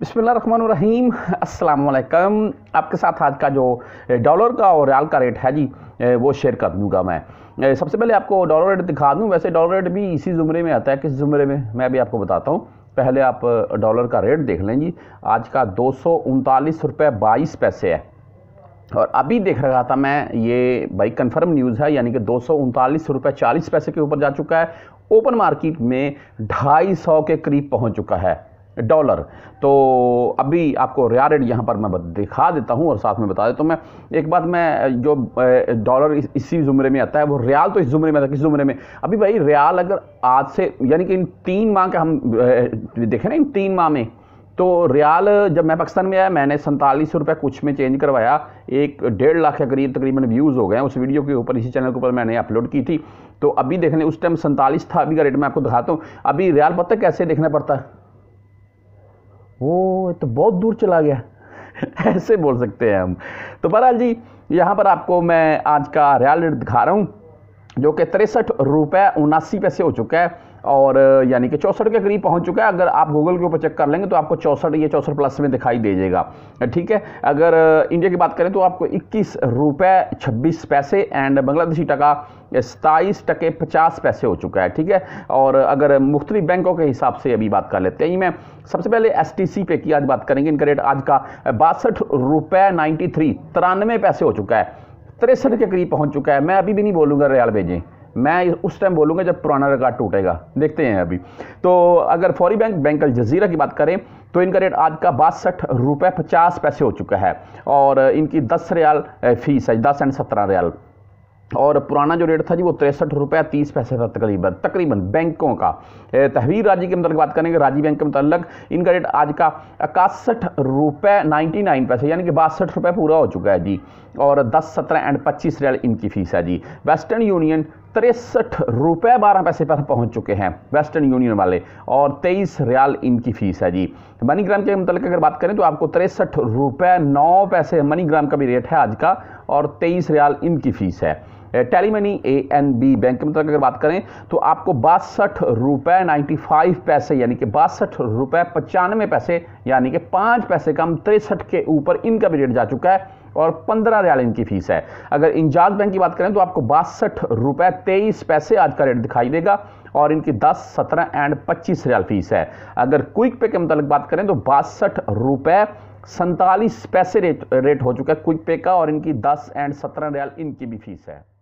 बिसमीम असलकम आपके साथ आज का जो डॉलर का और रियाल का रेट है जी वो शेयर कर दूंगा मैं सबसे पहले आपको डॉलर रेट दिखा दूं वैसे डॉलर रेट भी इसी ज़ुमरे में आता है किस ज़ुमरे में मैं भी आपको बताता हूं पहले आप डॉलर का रेट देख लें जी आज का दो सौ रुपये बाईस पैसे है और अभी देख रहा था मैं ये भाई कन्फर्म न्यूज़ है यानी कि दो सौ रुपये चालीस पैसे के ऊपर जा चुका है ओपन मार्केट में ढाई सौ के करीब पहुँच चुका है डॉलर तो अभी आपको रिया रेट यहाँ पर मैं दिखा देता हूँ और साथ में बता देता हूँ मैं एक बात मैं जो डॉलर इस, इसी ज़ुमरे में आता है वो रियाल तो इस ज़ुमरे में आता है किस ज़ुमरे में अभी भाई रियाल अगर आज से यानी कि इन तीन माह का हम देखें ना इन तीन माह में तो रियाल जब मैं पाकिस्तान में आया मैंने सैंतालीस रुपये कुछ में चेंज करवाया एक डेढ़ लाख के करीब तकरीबन व्यूज़ हो गए उस वीडियो के ऊपर इसी चैनल के ऊपर मैंने अपलोड की थी तो अभी देख लें उस टाइम सैंतालीस था अभी का रेट मैं आपको दिखाता हूँ अभी रियाल पता कैसे देखना पड़ता है वो तो बहुत दूर चला गया ऐसे बोल सकते हैं हम तो बहरहाल जी यहाँ पर आपको मैं आज का रियल दिखा रहा हूँ जो कि तिरसठ रुपये उनासी पैसे हो चुका है और यानी कि चौंसठ के करीब पहुंच चुका है अगर आप गूगल के ऊपर चेक कर लेंगे तो आपको चौंसठ या चौंसठ प्लस में दिखाई दे जाएगा ठीक है अगर इंडिया की बात करें तो आपको इक्कीस रुपये छब्बीस पैसे एंड बांग्लादेशी टका सताईस टके पचास पैसे हो चुका है ठीक है और अगर मुख्तलि बैंकों के हिसाब से अभी बात कर लेते हैं ही मैं सबसे पहले एस टी सी पे की आज बात करेंगे इनका रेट आज का बासठ रुपये नाइन्टी थ्री तिरानवे पैसे हो चुका है तिरसठ के करीब पहुंच चुका है मैं अभी भी नहीं बोलूंगा रियाल भेजें मैं उस टाइम बोलूँगा जब पुराना रिकॉर्ड टूटेगा देखते हैं अभी तो अगर फौरी बैंक बैंक जजीरा की बात करें तो इनका रेट आज का बासठ रुपये पचास पैसे हो चुका है और इनकी दस रियाल फीस eh, है दस एंड सत्रह रियाल और पुराना जो रेट था जी वो तिरसठ रुपये तीस पैसे था तकरीबन तकरीबन बैंकों का तहवीर राज्य के मतलब बात करेंगे राज्य बैंक के मतलब इनका रेट आज का इकसठ रुपये नाइन्टी नाइन पैसे यानी कि बासठ रुपये पूरा हो चुका है जी और दस सत्रह एंड पच्चीस रियल इनकी फ़ीस है जी वेस्टर्न यूनियन तिरसठ रुपये बारह पैसे पर पहुंच चुके हैं वेस्टर्न यूनियन वाले और तेईस रियाल इनकी फ़ीस है जी मनीग्राम के मतलब अगर बात करें तो आपको तिरसठ रुपये नौ पैसे मनीग्राम का भी रेट है आज का और तेईस रियाल इनकी फ़ीस है टेलीमनी ए एन बी बैंक के अगर बात करें तो आपको बासठ रुपए नाइन्टी फाइव पैसे यानी कि बासठ रुपए पचानवे पैसे यानी कि पाँच पैसे कम तिरसठ के ऊपर इनका भी रेट जा चुका है और पंद्रह रियाल इनकी फीस है अगर इंजाज बैंक की बात करें तो आपको बासठ रुपए तेईस पैसे आज का रेट दिखाई देगा और इनकी दस सत्रह एंड पच्चीस रियाल फीस है अगर क्विक पे के मतलब बात करें तो बासठ रुपए सैंतालीस पैसे रेट रेट हो चुका है क्विक पे का और इनकी दस एंड सत्रह रियाल इनकी भी फीस है